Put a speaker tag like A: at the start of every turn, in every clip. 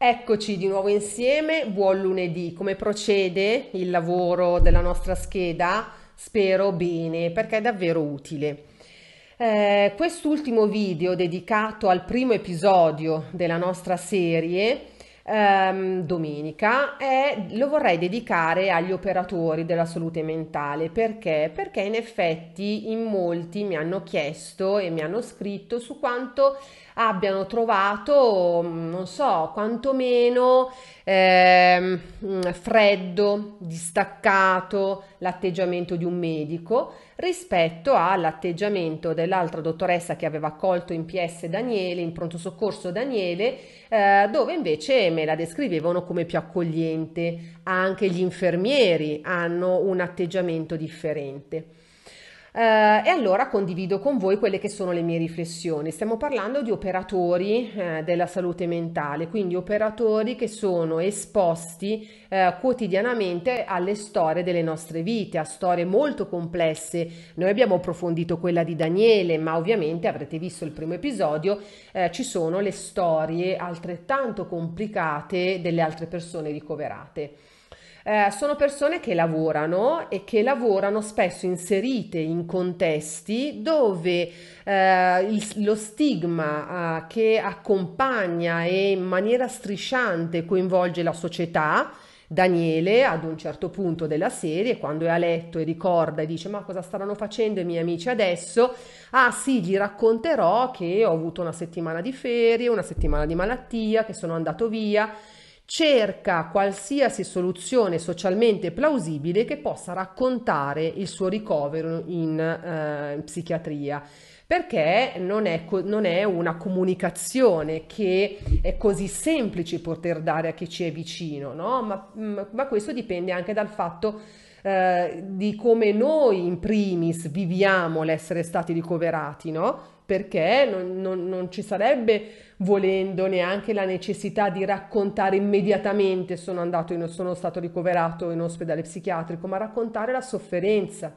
A: Eccoci di nuovo insieme, buon lunedì. Come procede il lavoro della nostra scheda? Spero bene, perché è davvero utile. Eh, quest'ultimo video dedicato al primo episodio della nostra serie ehm, domenica e lo vorrei dedicare agli operatori della salute mentale. Perché? Perché in effetti in molti mi hanno chiesto e mi hanno scritto su quanto abbiano trovato, mm, non so, quantomeno ehm, mm, freddo, distaccato l'atteggiamento di un medico rispetto all'atteggiamento dell'altra dottoressa che aveva accolto in PS Daniele, in pronto soccorso Daniele, eh, dove invece me la descrivevano come più accogliente. Anche gli infermieri hanno un atteggiamento differente eh, e allora condivido con voi quelle che sono le mie riflessioni. Stiamo parlando di operatori eh, della salute mentale, quindi operatori che sono esposti eh, quotidianamente alle storie delle nostre vite, a storie molto complesse. Noi abbiamo approfondito quella di Daniele, ma ovviamente avrete visto il primo episodio, eh, ci sono le storie altrettanto complicate delle altre persone ricoverate eh, sono persone che lavorano e che lavorano spesso inserite in contesti dove eh, il, lo stigma eh, che accompagna e in maniera strisciante coinvolge la società Daniele ad un certo punto della serie, quando è a letto e ricorda e dice ma cosa staranno facendo i miei amici adesso? Ah sì, gli racconterò che ho avuto una settimana di ferie, una settimana di malattia, che sono andato via cerca qualsiasi soluzione socialmente plausibile che possa raccontare il suo ricovero in, eh, in psichiatria perché non è, non è, una comunicazione che è così semplice poter dare a chi ci è vicino, no? ma, mm, ma questo dipende anche dal fatto eh, di come noi in primis viviamo l'essere stati ricoverati, no? perché non, non, non, ci sarebbe volendo neanche la necessità di raccontare immediatamente sono andato in, sono stato ricoverato in ospedale psichiatrico, ma raccontare la sofferenza.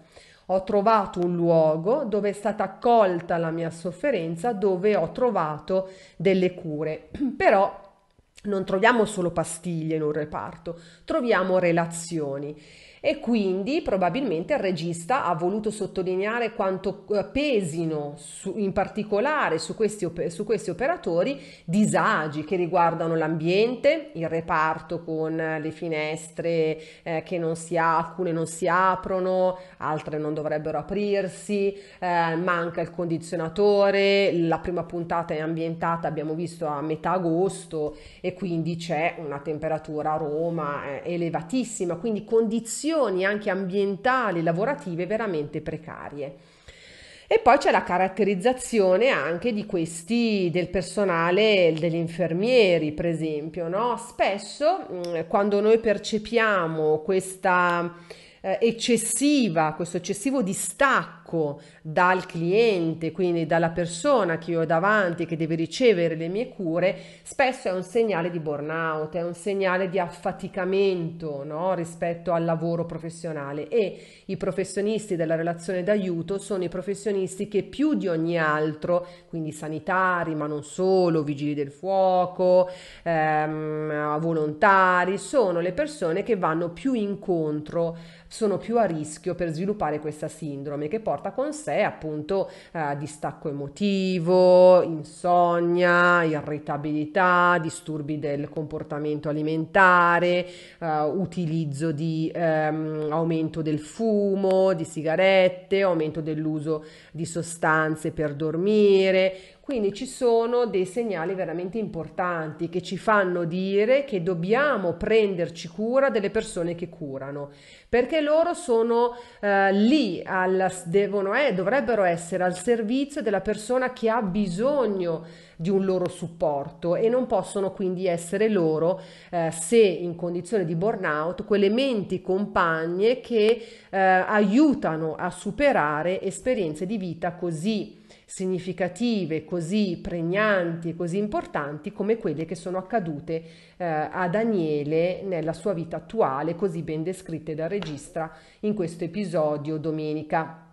A: Ho trovato un luogo dove è stata accolta la mia sofferenza, dove ho trovato delle cure. Però non troviamo solo pastiglie in un reparto, troviamo relazioni e quindi probabilmente il regista ha voluto sottolineare quanto eh, pesino su, in particolare su questi, su questi operatori disagi che riguardano l'ambiente, il reparto con le finestre eh, che non si alcune non si aprono, altre non dovrebbero aprirsi, eh, manca il condizionatore, la prima puntata è ambientata, abbiamo visto a metà agosto e quindi c'è una temperatura a Roma eh, elevatissima, quindi condizioni condizioni anche ambientali, lavorative veramente precarie. E poi c'è la caratterizzazione anche di questi, del personale, degli infermieri, per esempio. No? Spesso mm, quando noi percepiamo questa, eh, eccessiva, questo eccessivo distacco, attacco dal cliente, quindi dalla persona che io ho davanti che deve ricevere le mie cure, spesso è un segnale di burnout, è un segnale di affaticamento no? rispetto al lavoro professionale e i professionisti della relazione d'aiuto sono i professionisti che più di ogni altro, quindi sanitari ma non solo, vigili del fuoco, ehm, volontari, sono le persone che vanno più incontro, sono più a rischio per sviluppare questa sindrome che porta porta con sé appunto eh, distacco emotivo, insonnia, irritabilità, disturbi del comportamento alimentare, eh, utilizzo di ehm, aumento del fumo, di sigarette, aumento dell'uso di sostanze per dormire, quindi ci sono dei segnali veramente importanti che ci fanno dire che dobbiamo prenderci cura delle persone che curano, perché loro sono eh, lì, al, devono, eh, dovrebbero essere al servizio della persona che ha bisogno di un loro supporto e non possono quindi essere loro, eh, se in condizione di burnout, quelle menti compagne che eh, aiutano a superare esperienze di vita così significative, così pregnanti e così importanti come quelle che sono accadute eh, a Daniele nella sua vita attuale, così ben descritte dal regista in questo episodio domenica.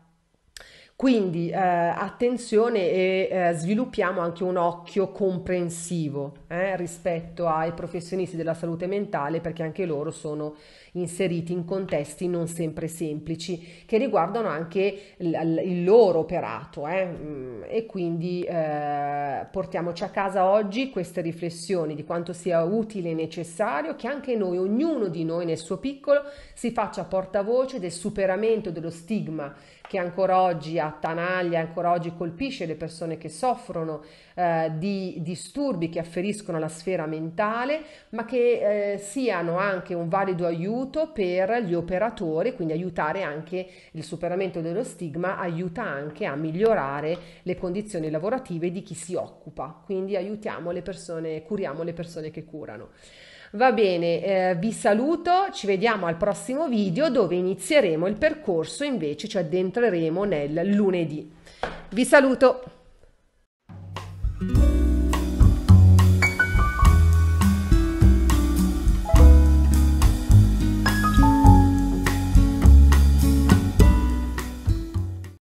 A: Quindi eh, attenzione e eh, sviluppiamo anche un occhio comprensivo eh, rispetto ai professionisti della salute mentale perché anche loro sono inseriti in contesti non sempre semplici che riguardano anche il, il loro operato eh. mm, e quindi eh, portiamoci a casa oggi queste riflessioni di quanto sia utile e necessario che anche noi, ognuno di noi nel suo piccolo, si faccia portavoce del superamento dello stigma che ancora oggi ha attanaglia ancora oggi colpisce le persone che soffrono eh, di disturbi che afferiscono alla sfera mentale, ma che eh, siano anche un valido aiuto per gli operatori, quindi aiutare anche il superamento dello stigma, aiuta anche a migliorare le condizioni lavorative di chi si occupa, quindi aiutiamo le persone, curiamo le persone che curano. Va bene, eh, vi saluto, ci vediamo al prossimo video dove inizieremo il percorso invece, ci cioè addentreremo nel lunedì. Vi saluto!